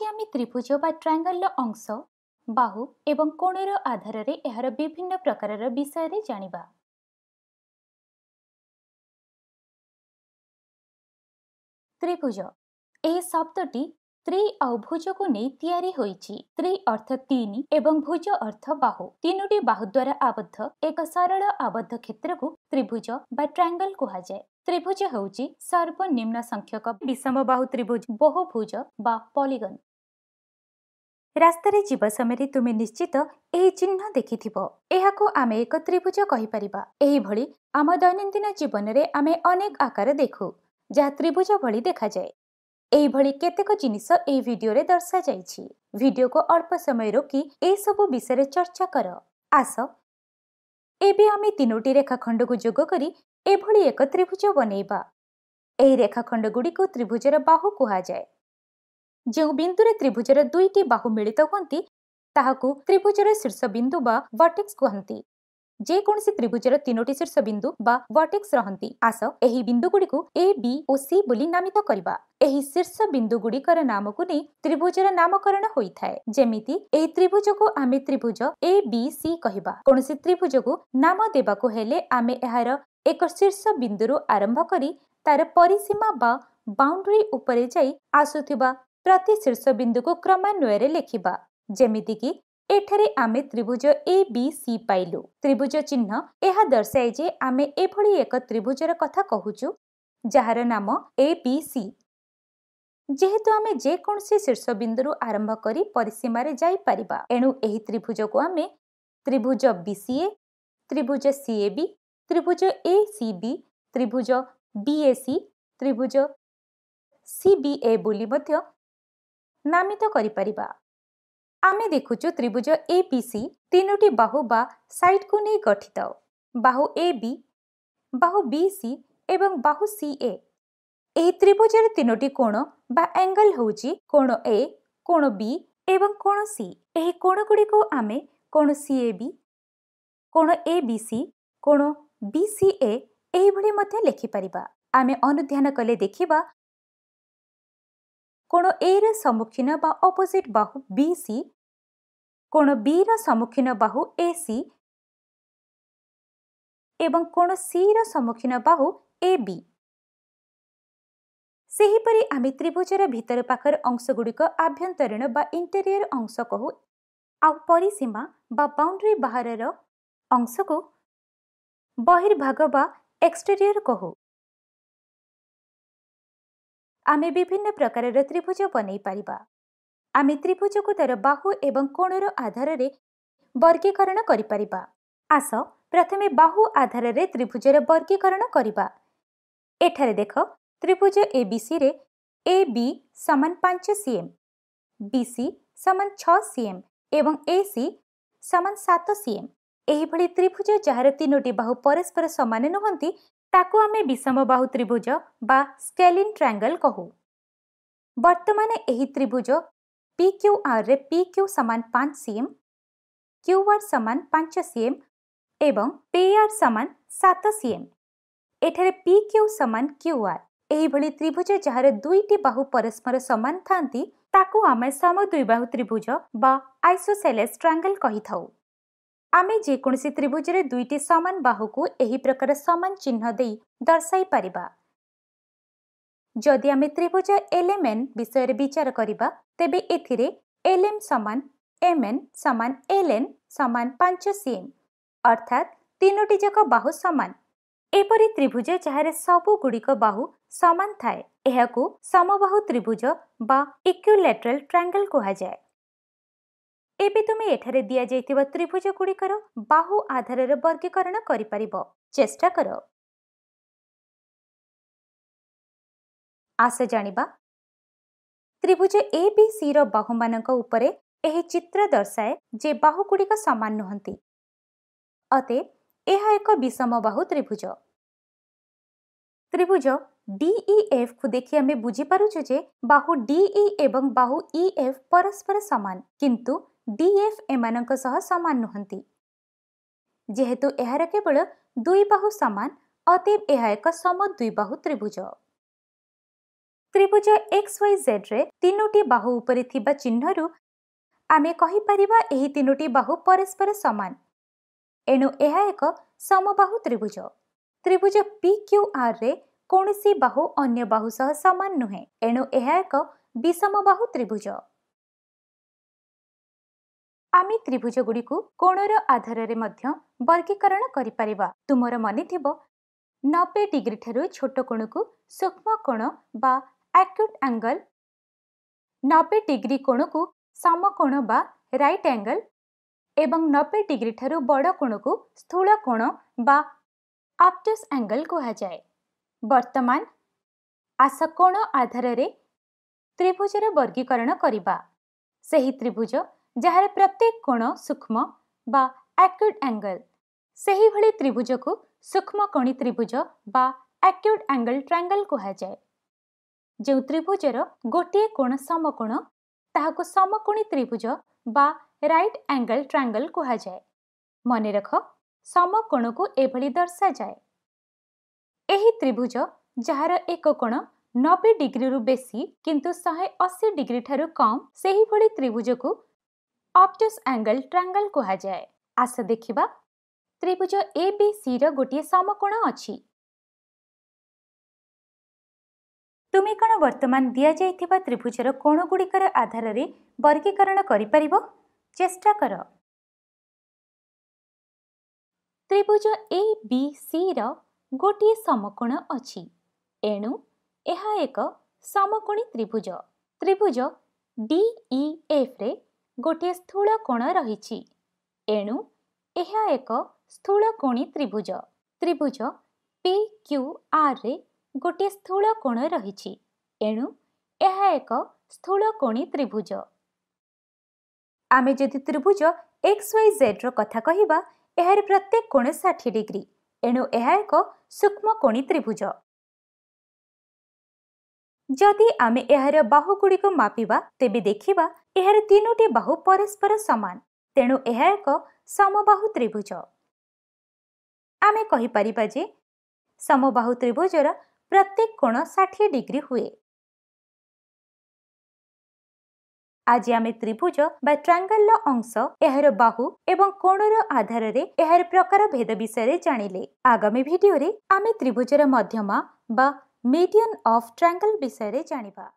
ଆଜି ଆମେ ତ୍ରିଭୁଜ ବା ଟ୍ରାଙ୍ଗଲର ଅଂଶ ବାହୁ ଏବଂ କୋଣର ଆଧାରରେ ଏହାର ବିଭିନ୍ନ ପ୍ରକାରର ବିଷୟରେ ଜାଣିବା ତ୍ରିଭୁଜ ଏହି ଶବ୍ଦଟି ତ୍ରି ଆଉ ଭୁଜକୁ ନେଇ ତିଆରି ହୋଇଛି ତ୍ରି ଅର୍ଥ ତିନି ଏବଂ ଭୁଜ ଅର୍ଥ ବାହୁ ତିନୋଟି ବାହୁ ଦ୍ୱାରା ଆବଦ୍ଧ ଏକ ସରଳ ଆବଦ୍ଧ କ୍ଷେତ୍ରକୁ ତ୍ରିଭୁଜ ବା ଟ୍ରାଙ୍ଗଲ କୁହାଯାଏ ତ୍ରିଭୁଜ ହେଉଛି ସର୍ବନିମ୍ନ ସଂଖ୍ୟକ ବିଷମ ବାହୁ ତ୍ରିଭୁଜ ବହୁ ଭୁଜ ବା ପଲିଗନ ରାସ୍ତାରେ ଯିବା ସମୟରେ ତୁମେ ନିଶ୍ଚିତ ଏହି ଚିହ୍ନ ଦେଖିଥିବ ଏହାକୁ ଆମେ ଏକ ତ୍ରିଭୁଜ କହିପାରିବା ଏହିଭଳି ଆମ ଦୈନନ୍ଦିନ ଜୀବନରେ ଆମେ ଅନେକ ଆକାର ଦେଖୁ ଯାହା ତ୍ରିଭୁଜ ଭଳି ଦେଖାଯାଏ ଏହିଭଳି କେତେକ ଜିନିଷ ଏହି ଭିଡିଓରେ ଦର୍ଶାଯାଇଛି ଭିଡିଓକୁ ଅଳ୍ପ ସମୟ ରୋକି ଏସବୁ ବିଷୟରେ ଚର୍ଚ୍ଚା କର ଆସ ଏବେ ଆମେ ତିନୋଟି ରେଖାଖଣ୍ଡକୁ ଯୋଗ କରି ଏଭଳି ଏକ ତ୍ରିଭୁଜ ବନେଇବା ଏହି ରେଖାଖଣ୍ଡଗୁଡ଼ିକୁ ତ୍ରିଭୁଜର ବାହୁ କୁହାଯାଏ ଯେଉଁ ବିନ୍ଦୁରେ ତ୍ରିଭୁଜର ଦୁଇଟି ବାହୁ ମିଳିତ ହୁଅନ୍ତି ତାହାକୁ ତ୍ରିଭୁଜର ଶୀର୍ଷ ବିନ୍ଦୁ ବା ଭର୍ଟିକ୍ସ କୁହନ୍ତି ଯେକୌଣସି ତ୍ରିଭୁଜର ତିନୋଟି ଶୀର୍ଷ ବିନ୍ଦୁ ବା ଭର୍ଟିକ୍ସ ରହନ୍ତି ଆସ ଏହି ବିନ୍ଦୁଗୁଡ଼ିକୁ ଏ ବି ଓ ସି ବୋଲି ନାମିତ କରିବା ଏହି ଶୀର୍ଷ ବିନ୍ଦୁଗୁଡ଼ିକର ନାମକୁ ନେଇ ତ୍ରିଭୁଜର ନାମକରଣ ହୋଇଥାଏ ଯେମିତି ଏହି ତ୍ରିଭୁଜକୁ ଆମେ ତ୍ରିଭୁଜ ଏ ବି ସି କହିବା କୌଣସି ତ୍ରିଭୁଜକୁ ନାମ ଦେବାକୁ ହେଲେ ଆମେ ଏହାର ଏକ ଶୀର୍ଷ ବିନ୍ଦୁରୁ ଆରମ୍ଭ କରି ତାର ପରିସୀମା ବା ବାଉଣ୍ଡରୀ ଉପରେ ଯାଇ ଆସୁଥିବା ପ୍ରତି ଶୀର୍ଷ ବିନ୍ଦୁକୁ କ୍ରମାନ୍ୱୟରେ ଲେଖିବା ଯେମିତିକି ଏଠାରେ ଆମେ ତ୍ରିଭୁଜ ଏ ବି ସି ପାଇଲୁ ତ୍ରିଭୁଜ ଚିହ୍ନ ଏହା ଦର୍ଶାଏ ଯେ ଆମେ ଏଭଳି ଏକ ତ୍ରିଭୁଜର କଥା କହୁଛୁ ଯାହାର ନାମ ଏ ବି ସି ଯେହେତୁ ଆମେ ଯେକୌଣସି ଶୀର୍ଷ ବିନ୍ଦୁରୁ ଆରମ୍ଭ କରି ପରିସୀମାରେ ଯାଇପାରିବା ଏଣୁ ଏହି ତ୍ରିଭୁଜକୁ ଆମେ ତ୍ରିଭୁଜ ବିସିଏ ତ୍ରିଭୁଜ ସିଏ ବି ତ୍ରିଭୁଜ ଏ ସି ବି ତ୍ରିଭୁଜ ବିଏସି ତ୍ରିଭୁଜ ସିବିଏ ବୋଲି ମଧ୍ୟ ନାମିତ କରିପାରିବା ଆମେ ଦେଖୁଛୁ ତ୍ରିଭୁଜ ଏ ବି ସି ତିନୋଟି ବାହୁ ବା ସାଇଡ୍କୁ ନେଇ ଗଠିତ ବାହୁ ଏ ବି ବାହୁ ବି ସି ଏବଂ ବାହୁ ସି ଏ ଏହି ତ୍ରିଭୁଜର ତିନୋଟି କୋଣ ବା ଆଙ୍ଗଲ ହେଉଛି କୋଣ ଏ କୋଣ ବି ଏବଂ କୋଣ ସି ଏହି କୋଣଗୁଡ଼ିକୁ ଆମେ କୋଣ ସି ଏ ବି କୋଣ ଏ ବି ସି କୋଣ ବି ସି ଏ ଏହିଭଳି ମଧ୍ୟ ଲେଖିପାରିବା ଆମେ ଅନୁଧ୍ୟାନ କଲେ ଦେଖିବା କୋଣ ଏର ସମ୍ମୁଖୀନ ବା ଅପୋଜିଟ୍ ବାହୁ ବି ସି କୋଣ ବିର ସମ୍ମୁଖୀନ ବାହୁ ଏ ସି ଏବଂ କୋଣ ସିର ସମ୍ମୁଖୀନ ବାହୁ ଏ ବି ସେହିପରି ଆମେ ତ୍ରିଭୁଜର ଭିତର ପାଖର ଅଂଶଗୁଡ଼ିକ ଆଭ୍ୟନ୍ତରୀଣ ବା ଇଣ୍ଟେରିୟର ଅଂଶ କହୁ ଆଉ ପରିସୀମା ବା ବାଉଣ୍ଡ୍ରି ବାହାରର ଅଂଶକୁ ବହିର୍ଭାଗ ବା ଏକ୍ସଟେରିୟର କହୁ ଆମେ ବିଭିନ୍ନ ପ୍ରକାରର ତ୍ରିଭୁଜ ବନେଇ ପାରିବା ଆମେ ତ୍ରିଭୁଜକୁ ତାର ବାହୁ ଏବଂ କୋଣର ଆଧାରରେ ବର୍ଗୀକରଣ କରିପାରିବା ଆସ ପ୍ରଥମେ ବାହୁ ଆଧାରରେ ତ୍ରିଭୁଜର ବର୍ଗୀକରଣ କରିବା ଏଠାରେ ଦେଖ ତ୍ରିଭୁଜ ଏ ବି ସିରେ ଏ ବି ସମାନ ପାଞ୍ଚ ସି ଏମ୍ ବି ସି ସମାନ ଛଅ ସି ଏମ୍ ଏବଂ ଏ ସି ସମାନ ସାତ ସି ଏମ୍ ଏହିଭଳି ତ୍ରିଭୁଜ ଯାହାର ତିନୋଟି ବାହୁ ପରସ୍ପର ସମାନ ନୁହନ୍ତି ତାକୁ ଆମେ ବିଷମବାହୁ ତ୍ରିଭୁଜ ବା ଷ୍ଟେଲିନ୍ ଟ୍ରାଙ୍ଗଲ୍ କହୁ ବର୍ତ୍ତମାନ ଏହି ତ୍ରିଭୁଜ ପି କ୍ୟୁ ଆର୍ରେ ପି କ୍ୟୁ ସମାନ ପାଞ୍ଚ ସିଏମ୍ କ୍ୟୁ ଆର୍ ସମାନ ପାଞ୍ଚ ସିଏମ୍ ଏବଂ ପି ଆର୍ ସମାନ ସାତ ସିଏମ୍ ଏଠାରେ ପି କ୍ୟୁ ସମାନ କ୍ୟୁ ଆର୍ ଏହିଭଳି ତ୍ରିଭୁଜ ଯାହାର ଦୁଇଟି ବାହୁ ପରସ୍ପର ସମାନ ଥାନ୍ତି ତାକୁ ଆମେ ସମଦ୍ୱିବାହୁ ତ୍ରିଭୁଜ ବା ଆଇସୋସେଲେସ୍ ଟ୍ରାଙ୍ଗଲ୍ କହିଥାଉ ଆମେ ଯେକୌଣସି ତ୍ରିଭୁଜରେ ଦୁଇଟି ସମାନ ବାହୁକୁ ଏହି ପ୍ରକାର ସମାନ ଚିହ୍ନ ଦେଇ ଦର୍ଶାଇ ପାରିବା ଯଦି ଆମେ ତ୍ରିଭୁଜ ଏଲେମେନ୍ ବିଷୟରେ ବିଚାର କରିବା ତେବେ ଏଥିରେ ଏଲେମ୍ ସମାନ ଏମ୍ଏନ୍ ସମାନ ଏଲ୍ଏନ୍ ସମାନ ପାଞ୍ଚ ସିଏମ୍ ଅର୍ଥାତ୍ ତିନୋଟି ଯାକ ବାହୁ ସମାନ ଏପରି ତ୍ରିଭୁଜ ଯାହାରେ ସବୁଗୁଡ଼ିକ ବାହୁ ସମାନ ଥାଏ ଏହାକୁ ସମବାହୁ ତ୍ରିଭୁଜ ବା ଇକ୍ୟୁଲେଟ୍ରାଲ୍ ଟ୍ରାଙ୍ଗଲ୍ କୁହାଯାଏ ଏବେ ତୁମେ ଏଠାରେ ଦିଆଯାଇଥିବା ତ୍ରିଭୁଜ ଗୁଡ଼ିକର ବାହୁ ଆଧାରରେ ବର୍ଗୀକରଣ କରିପାରିବ ଚେଷ୍ଟା କର ଆସ ଜାଣିବା ତ୍ରିଭୁଜ ଏ ବି ସି ର ବାହୁମାନଙ୍କ ଉପରେ ଏହି ଚିତ୍ର ଦର୍ଶାଏ ଯେ ବାହୁଗୁଡ଼ିକ ସମାନ ନୁହନ୍ତି ଅତେ ଏହା ଏକ ବିଷମ ବାହୁ ତ୍ରିଭୁଜ ତ୍ରିଭୁଜ ଡିଇଏଫକୁ e, ଦେଖି ଆମେ ବୁଝିପାରୁଛୁ ଯେ ବାହୁ ଡିଇ e ଏବଂ ବାହୁ ଇଏଫ୍ e, ପରସ୍ପର ସମାନ କିନ୍ତୁ ଡିଏଫ୍ ଏମାନଙ୍କ ସହ ସମାନ ନୁହନ୍ତି ଯେହେତୁ ଏହାର କେବଳ ଦୁଇ ବାହୁ ସମାନ ଅତୀବ ଏହା ଏକ ସମ ଦୁଇ ବାହୁ ତ୍ରିଭୁଜ ତ୍ରିଭୁଜ ଏକ୍ସ ୱାଇ ଜେଡ୍ରେ ତିନୋଟି ବାହୁ ଉପରେ ଥିବା ଚିହ୍ନରୁ ଆମେ କହିପାରିବା ଏହି ତିନୋଟି ବାହୁ ପରସ୍ପର ସମାନ ଏଣୁ ଏହା ଏକ ସମବାହୁ ତ୍ରିଭୁଜ ତ୍ରିଭୁଜ ପି କ୍ୟୁ ଆର୍ରେ କୌଣସି ବାହୁ ଅନ୍ୟ ବାହୁ ସହ ସମାନ ନୁହେଁ ଏଣୁ ଏହା ଏକ ବିଷମବାହୁ ତ୍ରିଭୁଜ ଆମେ ତ୍ରିଭୁଜଗୁଡ଼ିକୁ କୋଣର ଆଧାରରେ ମଧ୍ୟ ବର୍ଗୀକରଣ କରିପାରିବା ତୁମର ମନେଥିବ ନବେ ଡିଗ୍ରୀଠାରୁ ଛୋଟ କୋଣକୁ ସୂକ୍ଷ୍ମ କୋଣ ବା ଆକ୍ୟୁଟ୍ ଆଙ୍ଗଲ ନବେ ଡିଗ୍ରୀ କୋଣକୁ ସମକୋଣ ବା ରାଇଟ୍ ଆଙ୍ଗଲ ଏବଂ ନବେ ଡିଗ୍ରୀଠାରୁ ବଡ଼ କୋଣକୁ ସ୍ଥୂଳ କୋଣ ବା ଅପ୍ଟସ୍ ଆଙ୍ଗଲ କୁହାଯାଏ ବର୍ତ୍ତମାନ ଆସକୋଣ ଆଧାରରେ ତ୍ରିଭୁଜର ବର୍ଗୀକରଣ କରିବା ସେହି ତ୍ରିଭୁଜ ଯାହାର ପ୍ରତ୍ୟେକ କୋଣ ସୂକ୍ଷ୍ମ ବା ଆକ୍ୟୁଡ୍ ଆଙ୍ଗଲ୍ ସେହିଭଳି ତ୍ରିଭୁଜକୁ ସୂକ୍ଷ୍ମ କଣି ତ୍ରିଭୁଜ ବା ଆକ୍ୟୁଡ୍ ଆଙ୍ଗଲ୍ ଟ୍ରାଙ୍ଗଲ୍ କୁହାଯାଏ ଯେଉଁ ତ୍ରିଭୁଜର ଗୋଟିଏ କୋଣ ସମକୋଣ ତାହାକୁ ସମକୋଣୀ ତ୍ରିଭୁଜ ବା ରାଇଟ୍ ଆଙ୍ଗଲ୍ ଟ୍ରାଙ୍ଗଲ୍ କୁହାଯାଏ ମନେରଖ ସମକୋଣକୁ ଏଭଳି ଦର୍ଶାଯାଏ ଏହି ତ୍ରିଭୁଜ ଯାହାର ଏକ କୋଣ ନବେ ଡିଗ୍ରୀରୁ ବେଶୀ କିନ୍ତୁ ଶହେ ଅଶୀ ଡିଗ୍ରୀ ଠାରୁ କମ୍ ସେହିଭଳି ତ୍ରିଭୁଜକୁ ଅପ୍ଟିସ୍ ଆଙ୍ଗଲ୍ ଟ୍ରାଙ୍ଗଲ୍ କୁହାଯାଏ ଆସ ଦେଖିବା ତ୍ରିଭୁଜ ଏ ବି ସିର ଗୋଟିଏ ସମକୋଣ ଅଛି ତୁମେ କ'ଣ ବର୍ତ୍ତମାନ ଦିଆଯାଇଥିବା ତ୍ରିଭୁଜର କୋଣଗୁଡ଼ିକର ଆଧାରରେ ବର୍ଗୀକରଣ କରିପାରିବ ଚେଷ୍ଟା କର ତ୍ରିଭୁଜ ଏ ବି ସିର ଗୋଟିଏ ସମକୋଣ ଅଛି ଏଣୁ ଏହା ଏକ ସମକୋଣୀ ତ୍ରିଭୁଜ ତ୍ରିଭୁଜ ଡିଇଏଫ୍ରେ ଗୋଟିଏ ସ୍ଥୂଳ କୋଣ ରହିଛି ଏଣୁ ଏହା ଏକ ସ୍ଥୂଳକୋଣୀ ତ୍ରିଭୁଜ ତ୍ରିଭୁଜ ପି କ୍ୟୁ ଆର୍ରେ ଗୋଟିଏ ସ୍ଥୂଳ କୋଣ ରହିଛି ଏଣୁ ଏହା ଏକ ସ୍ଥୂଳକୋଣୀ ତ୍ରିଭୁଜ ଆମେ ଯଦି ତ୍ରିଭୁଜ ଏକ୍ସ ୱାଇ ଜେଡ୍ର କଥା କହିବା ଏହାର ପ୍ରତ୍ୟେକ କୋଣ ଷାଠିଏ ଡିଗ୍ରୀ ଏଣୁ ଏହା ଏକ ସୂକ୍ଷ୍ମକୋଣୀ ତ୍ରିଭୁଜ ଯଦି ଆମେ ଏହାର ବାହୁଗୁଡ଼ିକୁ ମାପିବା ତେବେ ଦେଖିବା ଏହାର ତିନୋଟି ବାହୁ ପରସ୍ପର ସମାନ ତେଣୁ ଏହା ଏକ ସମବାହୁ ତ୍ରିଭୁଜ ଆମେ କହିପାରିବା ଯେ ସମବାହୁ ତ୍ରିଭୁଜର ପ୍ରତ୍ୟେକ କୋଣ ଷାଠିଏ ଡିଗ୍ରୀ ହୁଏ ଆଜି ଆମେ ତ୍ରିଭୁଜ ବା ଟ୍ରାଙ୍ଗଲ ର ଅଂଶ ଏହାର ବାହୁ ଏବଂ କୋଣର ଆଧାରରେ ଏହାର ପ୍ରକାର ଭେଦ ବିଷୟରେ ଜାଣିଲେ ଆଗାମୀ ଭିଡ଼ିଓରେ ଆମେ ତ୍ରିଭୁଜର ମଧ୍ୟମା ବା ମିଡିଅନ୍ ଅଫ୍ ଟ୍ରାଙ୍ଗଲ ବିଷୟରେ ଜାଣିବା